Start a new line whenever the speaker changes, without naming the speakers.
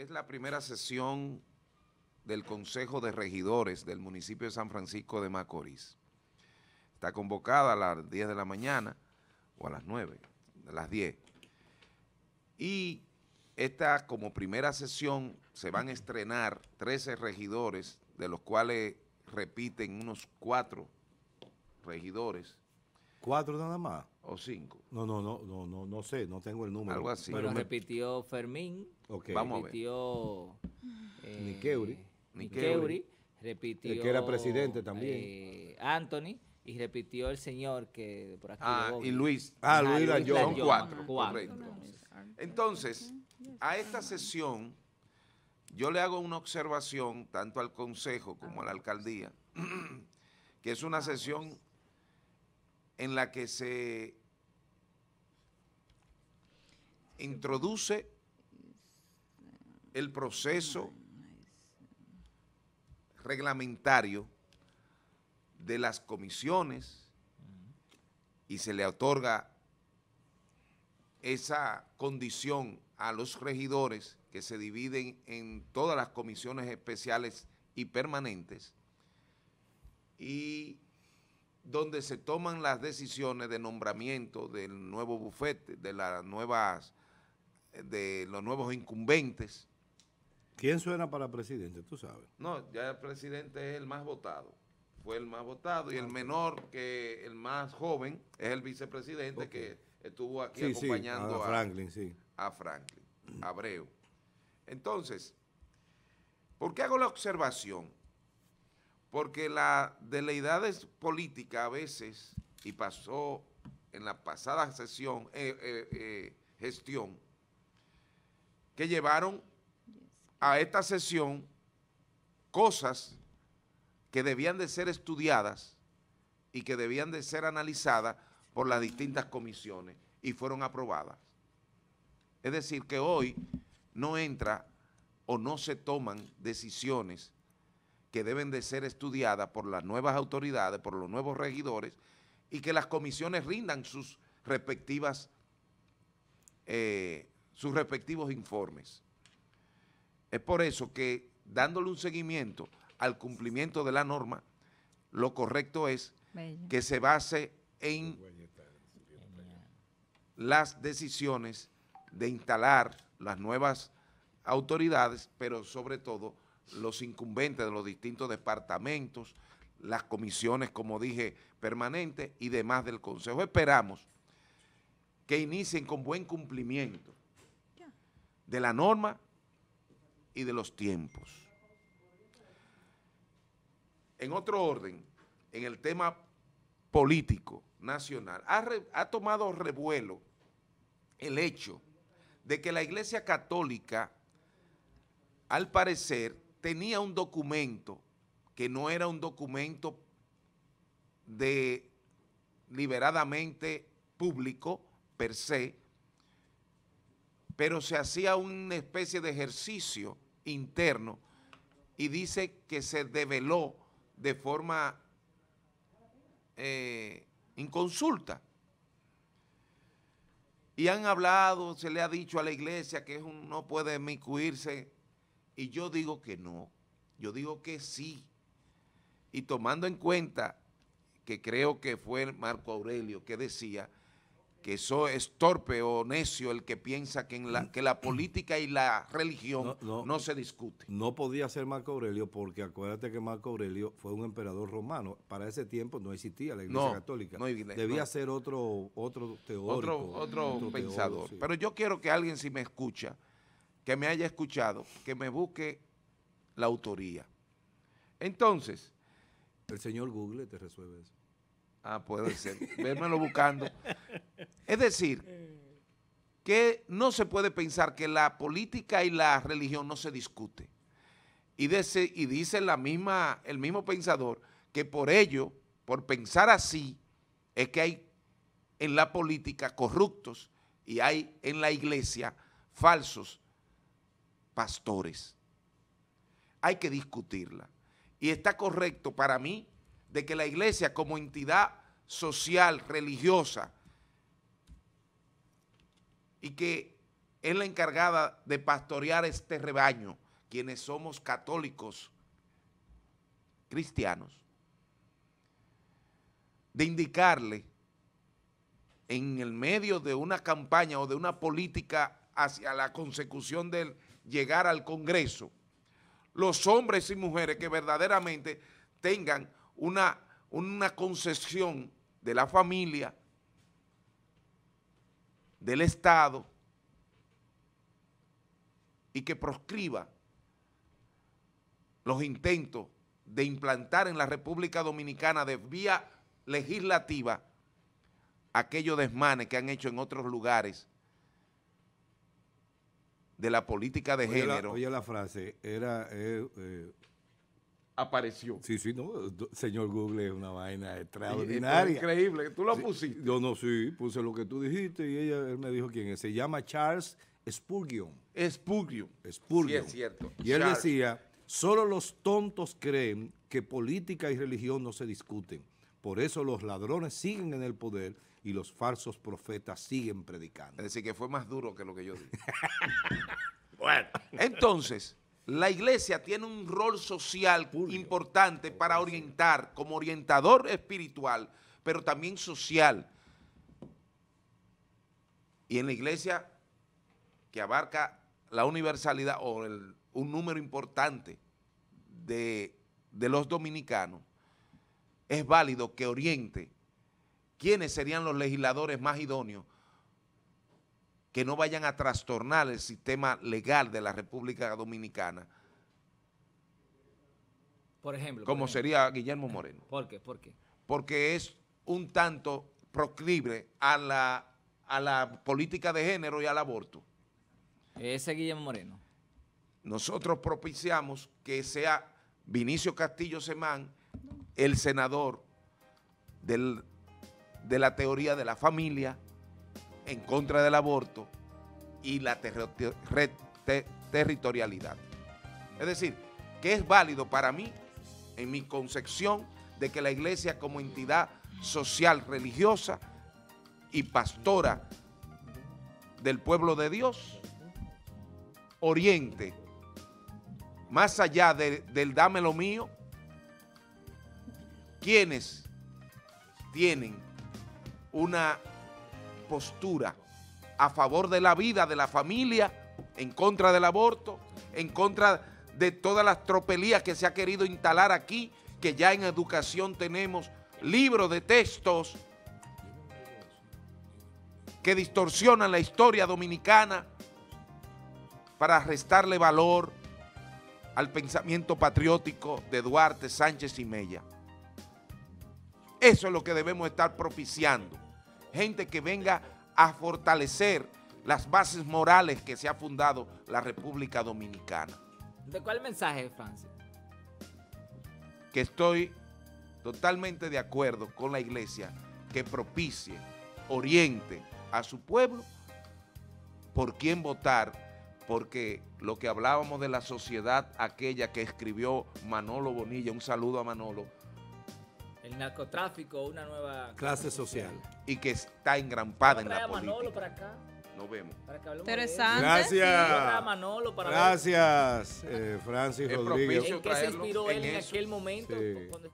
es la primera sesión del Consejo de Regidores del municipio de San Francisco de Macorís. Está convocada a las 10 de la mañana o a las 9, a las 10. Y esta como primera sesión se van a estrenar 13 regidores, de los cuales repiten unos 4 regidores ¿Cuatro nada más? ¿O cinco? No, no, no, no, no, no sé, no tengo el número. Algo así. Pero, repitió Fermín, Vamos repitió eh, Niqueuri, repitió... El que era presidente también. Eh, Anthony y repitió el señor que por aquí. Ah, y Luis. Ah, Luis, ah, Son cuatro, cuatro. Entonces, a esta sesión yo le hago una observación tanto al Consejo como a la Alcaldía, que es una sesión en la que se introduce el proceso reglamentario de las comisiones y se le otorga esa condición a los regidores que se dividen en todas las comisiones especiales y permanentes y donde se toman las decisiones de nombramiento del nuevo bufete, de las nuevas, de los nuevos incumbentes. ¿Quién suena para presidente? Tú sabes. No, ya el presidente es el más votado. Fue el más votado y el ah, menor, que el más joven, es el vicepresidente que estuvo aquí acompañando a, Franklin, sí. a Franklin, a Abreu. Entonces, ¿por qué hago la observación? porque las deleidades políticas a veces, y pasó en la pasada sesión, eh, eh, eh, gestión, que llevaron a esta sesión cosas que debían de ser estudiadas y que debían de ser analizadas por las distintas comisiones y fueron aprobadas. Es decir, que hoy no entra o no se toman decisiones que deben de ser estudiadas por las nuevas autoridades, por los nuevos regidores, y que las comisiones rindan sus respectivas, eh, sus respectivos informes. Es por eso que, dándole un seguimiento al cumplimiento de la norma, lo correcto es que se base en las decisiones de instalar las nuevas autoridades, pero sobre todo los incumbentes de los distintos departamentos, las comisiones, como dije, permanentes y demás del Consejo. Esperamos que inicien con buen cumplimiento de la norma y de los tiempos. En otro orden, en el tema político nacional, ha, tomado revuelo el hecho de que la Iglesia Católica, al parecer, tenía un documento que no era un documento de liberadamente público per se, pero se hacía una especie de ejercicio interno y dice que se develó de forma eh, inconsulta. Y han hablado, se le ha dicho a la iglesia que no puede inmiscuirse y yo digo que no, yo digo que sí. Y tomando en cuenta que creo que fue Marco Aurelio que decía que eso es torpe o necio el que piensa que, la, política y la religión no, se discute. No podía ser Marco Aurelio porque acuérdate que Marco Aurelio fue un emperador romano. Para ese tiempo no existía la Iglesia no, Católica. Debía ser otro, otro teórico. Otro, pensador. Pero yo quiero que alguien, si me escucha, que me haya escuchado, que me busque la autoría. Entonces... El señor Google te resuelve eso. Ah, puede ser. Vérmelo buscando. Es decir, que no se puede pensar que la política y la religión no se discute. Y, y dice la misma, el mismo pensador que por ello, por pensar así, es que hay en la política corruptos y hay en la iglesia falsos pastores. Hay que discutirla. Y está correcto para mí de que la iglesia como entidad social, religiosa, y que es la encargada de pastorear este rebaño, quienes somos católicos, cristianos, de indicarle en el medio de una campaña o de una política hacia la consecución del llegar al Congreso los hombres y mujeres que verdaderamente tengan una, una concesión de la familia, del Estado, y que proscriba los intentos de implantar en la República Dominicana de vía legislativa aquellos desmanes que han hecho en otros lugares de la política de género. oye la frase, era... Eh, eh, apareció. Sí, sí, no, señor Google es una vaina extraordinaria. increíble, tú lo pusiste. Yo no, sí, puse lo que tú dijiste y ella, él me dijo quién es. Se llama Charles Spurgeon. Spurgeon. Spurgeon. Sí, es cierto. Y él decía, solo los tontos creen que política y religión no se discuten. Por eso los ladrones siguen en el poder y los falsos profetas siguen predicando. Es decir, que fue más duro que lo que yo dije. bueno, entonces, la iglesia tiene un rol social importante para orientar, como orientador espiritual, pero también social. Y en la iglesia que abarca la universalidad o un número importante de, de los dominicanos, es válido que oriente quiénes serían los legisladores más idóneos que no vayan a trastornar el sistema legal de la República Dominicana. Por ejemplo. Como sería Guillermo Moreno. ¿Por qué? ¿Por qué? Porque es un tanto proclibre a la, a la política de género y al aborto. Ese Guillermo Moreno. Nosotros propiciamos que sea Vinicio Castillo Semán el senador de la teoría de la familia en contra del aborto y la territorialidad. Es decir, que es válido para mí, en mi concepción, de que la iglesia como entidad social, religiosa y pastora del pueblo de Dios, oriente, más allá del dame lo mío, quienes tienen una postura a favor de la vida, de la familia, en contra del aborto, en contra de todas las tropelías que se ha querido instalar aquí, que ya en educación tenemos libros de textos que distorsionan la historia dominicana para restarle valor al pensamiento patriótico de Duarte, Sánchez y Mella. Eso es lo que debemos estar propiciando. Gente que venga a fortalecer las bases morales que se ha fundado la República Dominicana. ¿De cuál mensaje, Francis? Que estoy totalmente de acuerdo con la iglesia que propicie, oriente a su pueblo por quién votar, porque lo que hablábamos de la sociedad aquella que escribió Manolo Bonilla, un saludo a Manolo, el narcotráfico, una nueva clase social. Y que está engrampada en la política. Manolo para acá. Nos vemos. Interesante. Gracias. Manolo para Gracias, eh, Francis Rodríguez. ¿En qué se inspiró él en, aquel momento? Sí. Cuando